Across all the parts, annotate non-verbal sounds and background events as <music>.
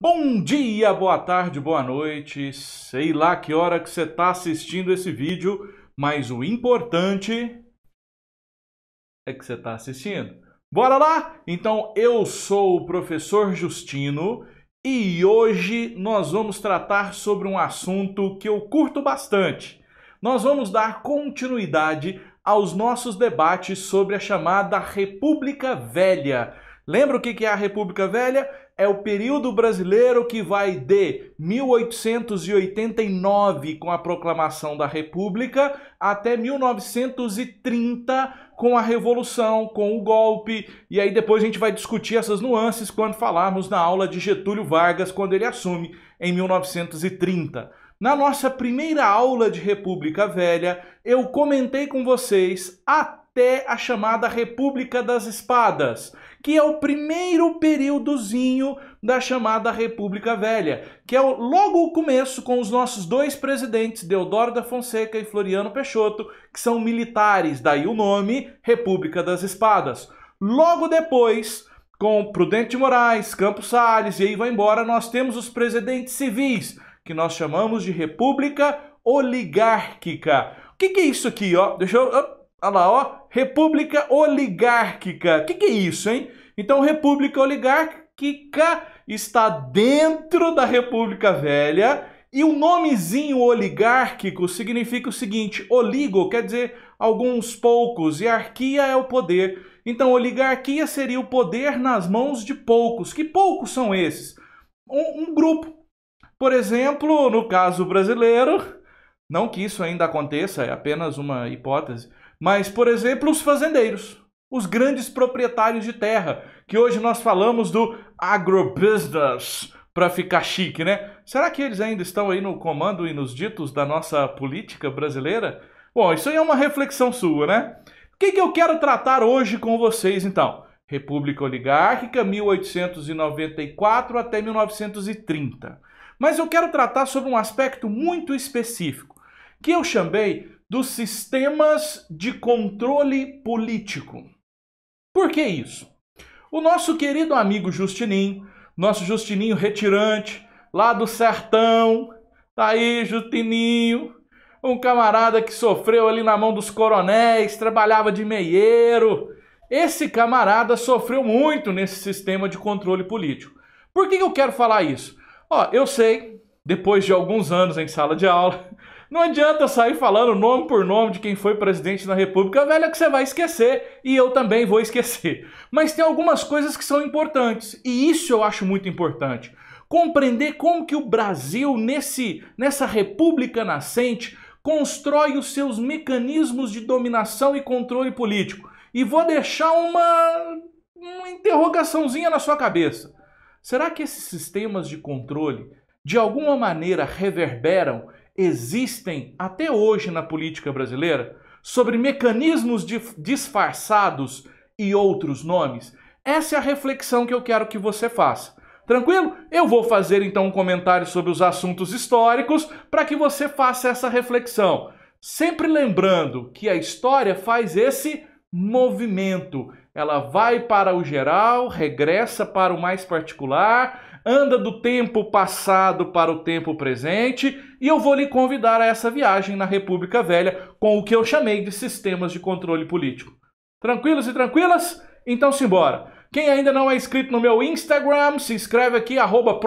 Bom dia, boa tarde, boa noite, sei lá que hora que você está assistindo esse vídeo, mas o importante é que você está assistindo. Bora lá? Então, eu sou o professor Justino e hoje nós vamos tratar sobre um assunto que eu curto bastante. Nós vamos dar continuidade aos nossos debates sobre a chamada República Velha, Lembra o que é a República Velha? É o período brasileiro que vai de 1889, com a proclamação da República, até 1930, com a Revolução, com o golpe. E aí depois a gente vai discutir essas nuances quando falarmos na aula de Getúlio Vargas, quando ele assume em 1930. Na nossa primeira aula de República Velha, eu comentei com vocês até a chamada República das Espadas que é o primeiro períodozinho da chamada República Velha, que é o, logo o começo com os nossos dois presidentes, Deodoro da Fonseca e Floriano Peixoto, que são militares, daí o nome República das Espadas. Logo depois, com Prudente de Moraes, Campos Salles e aí vai embora, nós temos os presidentes civis, que nós chamamos de República Oligárquica. O que, que é isso aqui? Ó? Deixa eu Olha lá, ó. República oligárquica. O que, que é isso, hein? Então, república oligárquica está dentro da República Velha e o nomezinho oligárquico significa o seguinte: oligo quer dizer alguns poucos e arquia é o poder. Então, oligarquia seria o poder nas mãos de poucos. Que poucos são esses? Um, um grupo. Por exemplo, no caso brasileiro, não que isso ainda aconteça, é apenas uma hipótese mas, por exemplo, os fazendeiros, os grandes proprietários de terra, que hoje nós falamos do agrobusiness para ficar chique, né? Será que eles ainda estão aí no comando e nos ditos da nossa política brasileira? Bom, isso aí é uma reflexão sua, né? O que, que eu quero tratar hoje com vocês, então? República Oligárquica, 1894 até 1930. Mas eu quero tratar sobre um aspecto muito específico, que eu chamei dos sistemas de controle político. Por que isso? O nosso querido amigo Justininho, nosso Justininho retirante, lá do sertão, tá aí, Justininho, um camarada que sofreu ali na mão dos coronéis, trabalhava de meieiro. Esse camarada sofreu muito nesse sistema de controle político. Por que eu quero falar isso? Ó, eu sei, depois de alguns anos em sala de aula, não adianta sair falando nome por nome de quem foi presidente da República Velha que você vai esquecer e eu também vou esquecer. Mas tem algumas coisas que são importantes e isso eu acho muito importante. Compreender como que o Brasil nesse nessa república nascente constrói os seus mecanismos de dominação e controle político. E vou deixar uma uma interrogaçãozinha na sua cabeça. Será que esses sistemas de controle de alguma maneira reverberam existem até hoje na política brasileira sobre mecanismos disfarçados e outros nomes? Essa é a reflexão que eu quero que você faça. Tranquilo? Eu vou fazer então um comentário sobre os assuntos históricos para que você faça essa reflexão. Sempre lembrando que a história faz esse movimento. Ela vai para o geral, regressa para o mais particular anda do tempo passado para o tempo presente, e eu vou lhe convidar a essa viagem na República Velha com o que eu chamei de sistemas de controle político. Tranquilos e tranquilas? Então simbora! Quem ainda não é inscrito no meu Instagram, se inscreve aqui, arroba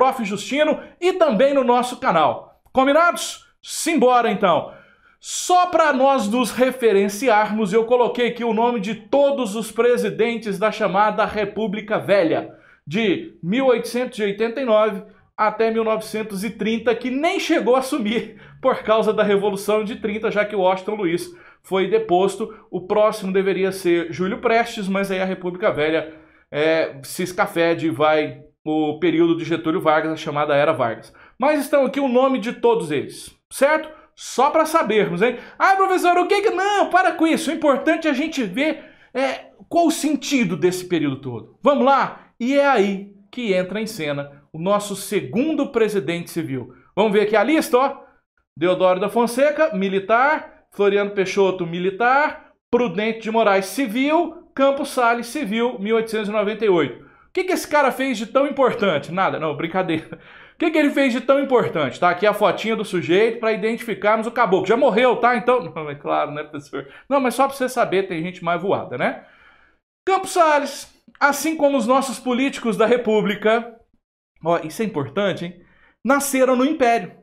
e também no nosso canal. Combinados? Simbora então! Só para nós nos referenciarmos, eu coloquei aqui o nome de todos os presidentes da chamada República Velha de 1889 até 1930, que nem chegou a assumir por causa da Revolução de 30, já que Washington Luiz foi deposto. O próximo deveria ser Júlio Prestes, mas aí a República Velha é, se escafede e vai o período de Getúlio Vargas, a chamada Era Vargas. Mas estão aqui o nome de todos eles, certo? Só para sabermos, hein? Ah, professor, o que que... Não, para com isso. O importante é a gente ver é, qual o sentido desse período todo. Vamos lá? E é aí que entra em cena o nosso segundo presidente civil. Vamos ver aqui a lista, ó. Deodoro da Fonseca, militar, Floriano Peixoto, militar, Prudente de Moraes, civil, Campos Sales, civil, 1898. O que, que esse cara fez de tão importante? Nada, não, brincadeira. O que, que ele fez de tão importante? Tá aqui a fotinha do sujeito para identificarmos o caboclo. Já morreu, tá? Então, <laughs> não, é claro, né, professor? Não, mas só para você saber, tem gente mais voada, né? Campos Sales, assim como os nossos políticos da República, ó, isso é importante, hein? Nasceram no Império.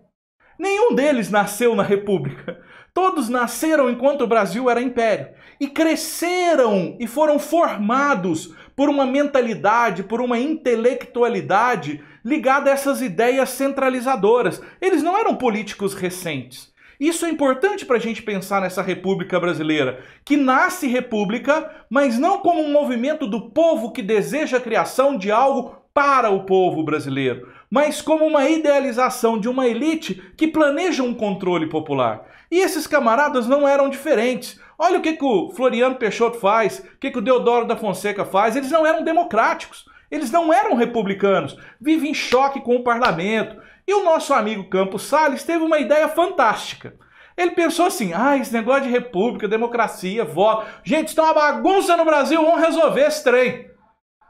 Nenhum deles nasceu na República. Todos nasceram enquanto o Brasil era império e cresceram e foram formados por uma mentalidade, por uma intelectualidade ligada a essas ideias centralizadoras. Eles não eram políticos recentes. Isso é importante para a gente pensar nessa República Brasileira, que nasce república, mas não como um movimento do povo que deseja a criação de algo para o povo brasileiro, mas como uma idealização de uma elite que planeja um controle popular. E esses camaradas não eram diferentes. Olha o que, que o Floriano Peixoto faz, o que, que o Deodoro da Fonseca faz, eles não eram democráticos. Eles não eram republicanos, vivem em choque com o parlamento, e o nosso amigo Campos Salles teve uma ideia fantástica. Ele pensou assim: ah, esse negócio de república, democracia, voto. Gente, está uma bagunça no Brasil, vamos resolver esse trem.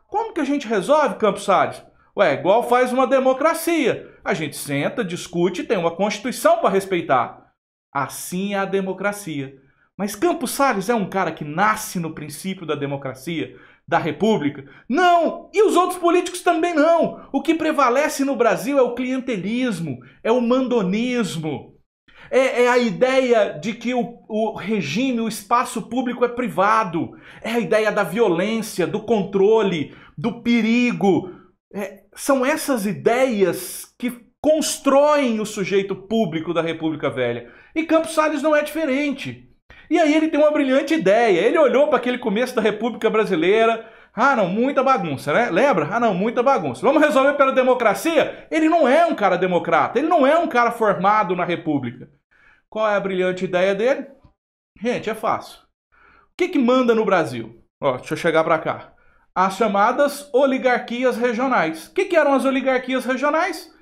Como que a gente resolve, Campos Salles? Ué, igual faz uma democracia. A gente senta, discute, tem uma constituição para respeitar. Assim é a democracia. Mas Campos Salles é um cara que nasce no princípio da democracia da República? Não! E os outros políticos também não! O que prevalece no Brasil é o clientelismo, é o mandonismo, é, é a ideia de que o, o regime, o espaço público é privado, é a ideia da violência, do controle, do perigo. É, são essas ideias que constroem o sujeito público da República Velha. E Campos Salles não é diferente. E aí ele tem uma brilhante ideia. Ele olhou para aquele começo da República Brasileira. Ah, não, muita bagunça, né? Lembra? Ah, não, muita bagunça. Vamos resolver pela democracia? Ele não é um cara democrata, ele não é um cara formado na República. Qual é a brilhante ideia dele? Gente, é fácil. O que, que manda no Brasil? Ó, deixa eu chegar para cá. As chamadas oligarquias regionais. O que, que eram as oligarquias regionais?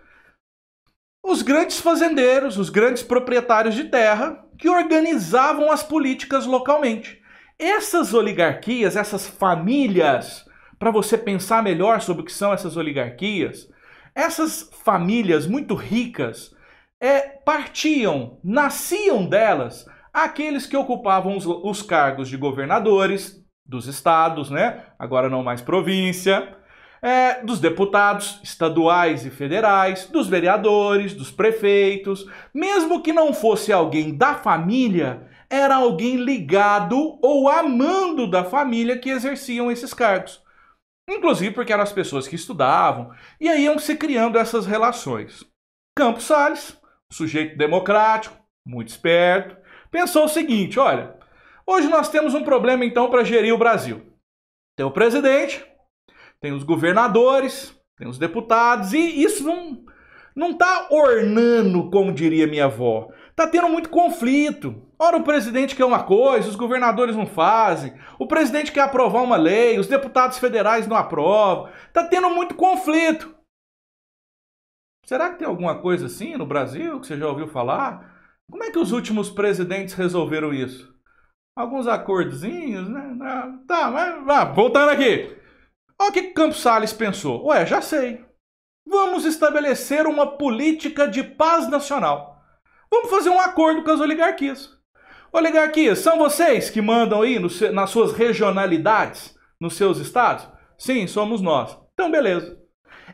Os grandes fazendeiros, os grandes proprietários de terra, que organizavam as políticas localmente. Essas oligarquias, essas famílias, para você pensar melhor sobre o que são essas oligarquias, essas famílias muito ricas é, partiam, nasciam delas aqueles que ocupavam os, os cargos de governadores dos estados, né? Agora não mais província é, dos deputados estaduais e federais, dos vereadores, dos prefeitos, mesmo que não fosse alguém da família, era alguém ligado ou amando da família que exerciam esses cargos. Inclusive porque eram as pessoas que estudavam, e aí iam se criando essas relações. Campos Salles, sujeito democrático, muito esperto, pensou o seguinte: olha, hoje nós temos um problema então para gerir o Brasil. Tem o presidente, tem os governadores, tem os deputados, e isso não, não tá ornando, como diria minha avó. Tá tendo muito conflito. Ora, o presidente quer uma coisa, os governadores não fazem, o presidente quer aprovar uma lei, os deputados federais não aprovam. Tá tendo muito conflito. Será que tem alguma coisa assim no Brasil que você já ouviu falar? Como é que os últimos presidentes resolveram isso? Alguns acordozinhos, né? Ah, tá, mas ah, voltando aqui. Olha o que Campos Salles pensou. Ué, já sei. Vamos estabelecer uma política de paz nacional. Vamos fazer um acordo com as oligarquias. Oligarquias, são vocês que mandam aí no, nas suas regionalidades, nos seus estados? Sim, somos nós. Então, beleza.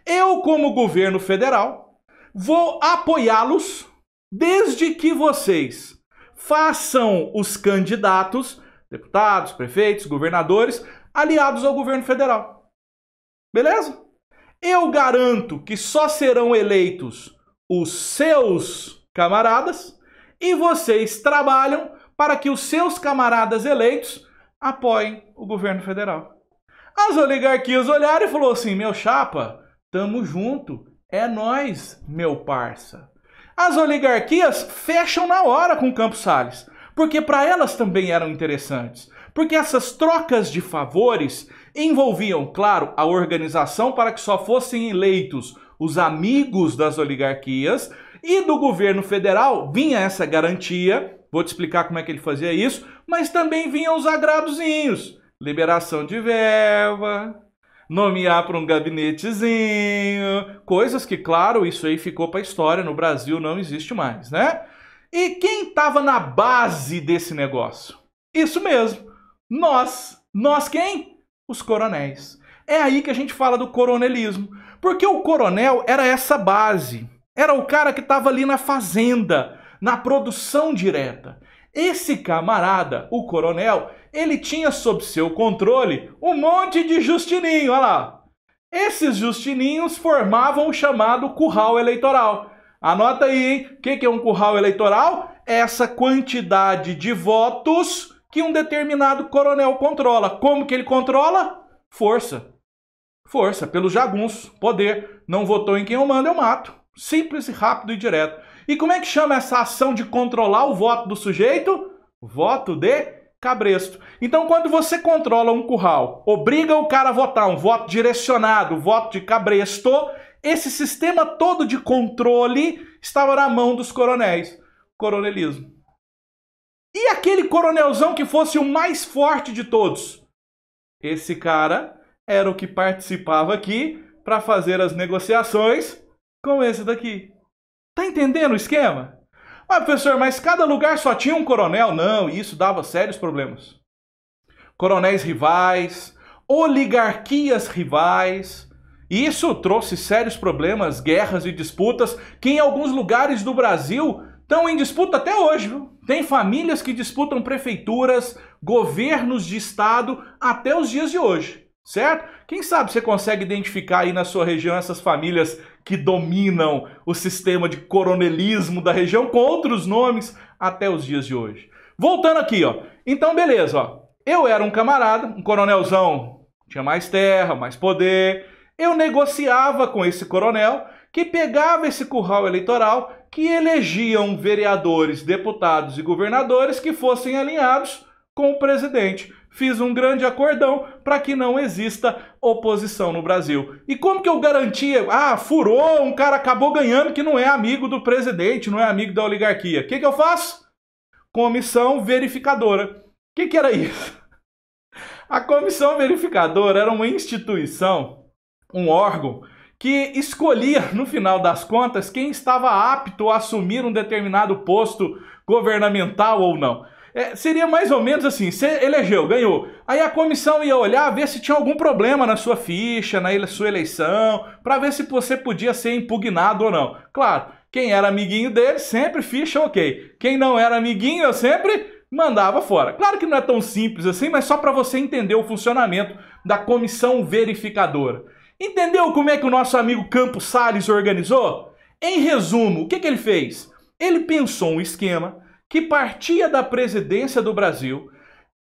Eu, como governo federal, vou apoiá-los desde que vocês façam os candidatos, deputados, prefeitos, governadores, aliados ao governo federal. Beleza? Eu garanto que só serão eleitos os seus camaradas e vocês trabalham para que os seus camaradas eleitos apoiem o governo federal. As oligarquias olharam e falou assim: "Meu chapa, tamo junto, é nós, meu parça". As oligarquias fecham na hora com Campos Sales, porque para elas também eram interessantes, porque essas trocas de favores Envolviam, claro, a organização para que só fossem eleitos os amigos das oligarquias e do governo federal vinha essa garantia. Vou te explicar como é que ele fazia isso, mas também vinham os agradozinhos, liberação de verba, nomear para um gabinetezinho, coisas que, claro, isso aí ficou para a história, no Brasil não existe mais, né? E quem estava na base desse negócio? Isso mesmo, nós. Nós quem? os coronéis. É aí que a gente fala do coronelismo, porque o coronel era essa base, era o cara que estava ali na fazenda, na produção direta. Esse camarada, o coronel, ele tinha sob seu controle um monte de Justininho, olha lá. Esses Justininhos formavam o chamado curral eleitoral. Anota aí, hein? O que é um curral eleitoral? Essa quantidade de votos que um determinado coronel controla. Como que ele controla? Força. Força, pelo jagunço, poder. Não votou em quem eu mando, eu mato. Simples, rápido e direto. E como é que chama essa ação de controlar o voto do sujeito? Voto de cabresto. Então, quando você controla um curral, obriga o cara a votar um voto direcionado, um voto de cabresto, esse sistema todo de controle estava na mão dos coronéis. Coronelismo. E aquele coronelzão que fosse o mais forte de todos? Esse cara era o que participava aqui para fazer as negociações com esse daqui. Tá entendendo o esquema? Mas, professor, mas cada lugar só tinha um coronel? Não, isso dava sérios problemas. Coronéis rivais, oligarquias rivais. Isso trouxe sérios problemas, guerras e disputas que em alguns lugares do Brasil Estão em disputa até hoje, viu? Tem famílias que disputam prefeituras, governos de estado até os dias de hoje, certo? Quem sabe você consegue identificar aí na sua região essas famílias que dominam o sistema de coronelismo da região com outros nomes até os dias de hoje. Voltando aqui, ó. Então, beleza, ó. Eu era um camarada, um coronelzão, tinha mais terra, mais poder. Eu negociava com esse coronel que pegava esse curral eleitoral que elegiam vereadores, deputados e governadores que fossem alinhados com o presidente. Fiz um grande acordão para que não exista oposição no Brasil. E como que eu garantia? Ah, furou, um cara acabou ganhando que não é amigo do presidente, não é amigo da oligarquia. O que, que eu faço? Comissão verificadora. O que, que era isso? A comissão verificadora era uma instituição, um órgão que escolhia, no final das contas, quem estava apto a assumir um determinado posto governamental ou não. É, seria mais ou menos assim: você elegeu, ganhou. Aí a comissão ia olhar, ver se tinha algum problema na sua ficha, na sua eleição, para ver se você podia ser impugnado ou não. Claro, quem era amiguinho dele, sempre ficha ok. Quem não era amiguinho, eu sempre mandava fora. Claro que não é tão simples assim, mas só para você entender o funcionamento da comissão verificadora. Entendeu como é que o nosso amigo Campos Salles organizou? Em resumo, o que, que ele fez? Ele pensou um esquema que partia da presidência do Brasil,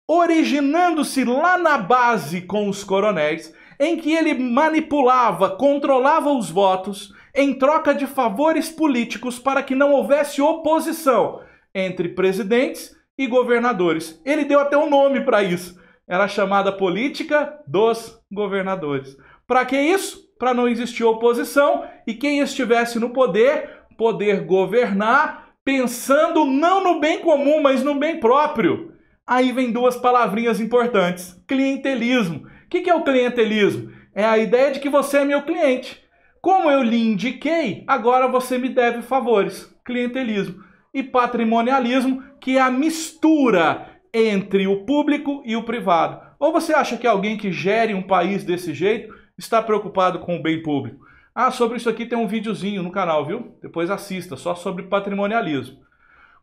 originando-se lá na base com os coronéis, em que ele manipulava, controlava os votos em troca de favores políticos para que não houvesse oposição entre presidentes e governadores. Ele deu até um nome para isso. Era chamada política dos governadores. Para que isso? Para não existir oposição e quem estivesse no poder, poder governar pensando não no bem comum, mas no bem próprio. Aí vem duas palavrinhas importantes: clientelismo. O que é o clientelismo? É a ideia de que você é meu cliente. Como eu lhe indiquei, agora você me deve favores. Clientelismo. E patrimonialismo, que é a mistura entre o público e o privado. Ou você acha que alguém que gere um país desse jeito está preocupado com o bem público? Ah, sobre isso aqui tem um videozinho no canal, viu? Depois assista, só sobre patrimonialismo.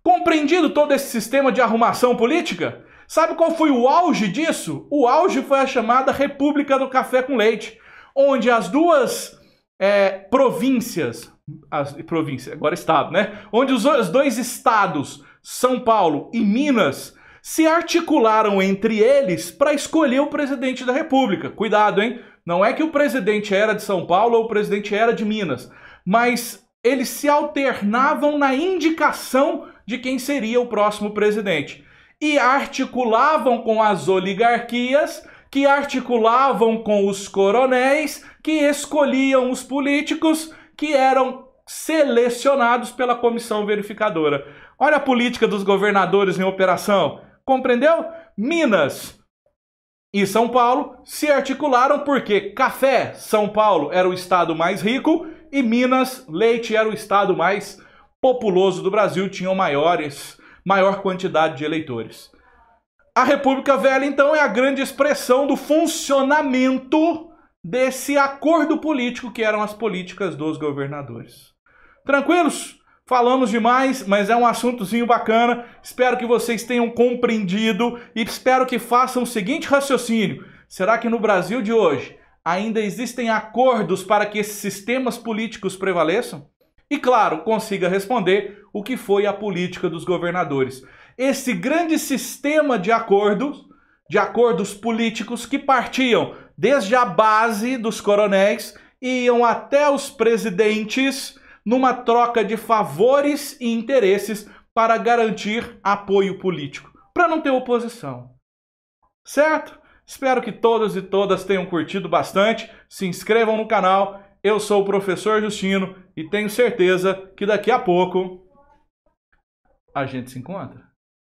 Compreendido todo esse sistema de arrumação política? Sabe qual foi o auge disso? O auge foi a chamada República do Café com Leite, onde as duas é, províncias, as, província, agora estado, né? Onde os, os dois estados, São Paulo e Minas, se articularam entre eles para escolher o presidente da República. Cuidado, hein? Não é que o presidente era de São Paulo ou o presidente era de Minas, mas eles se alternavam na indicação de quem seria o próximo presidente e articulavam com as oligarquias, que articulavam com os coronéis, que escolhiam os políticos que eram selecionados pela comissão verificadora. Olha a política dos governadores em operação. Compreendeu? Minas, e São Paulo se articularam porque café, São Paulo era o estado mais rico e Minas, leite era o estado mais populoso do Brasil, tinham maiores, maior quantidade de eleitores. A República Velha, então, é a grande expressão do funcionamento desse acordo político que eram as políticas dos governadores. Tranquilos? Falamos demais, mas é um assuntozinho bacana. Espero que vocês tenham compreendido e espero que façam o seguinte raciocínio: será que no Brasil de hoje ainda existem acordos para que esses sistemas políticos prevaleçam? E claro, consiga responder o que foi a política dos governadores. Esse grande sistema de acordos, de acordos políticos que partiam desde a base dos coronéis e iam até os presidentes numa troca de favores e interesses para garantir apoio político, para não ter oposição. Certo? Espero que todos e todas tenham curtido bastante. Se inscrevam no canal. Eu sou o professor Justino e tenho certeza que daqui a pouco a gente se encontra.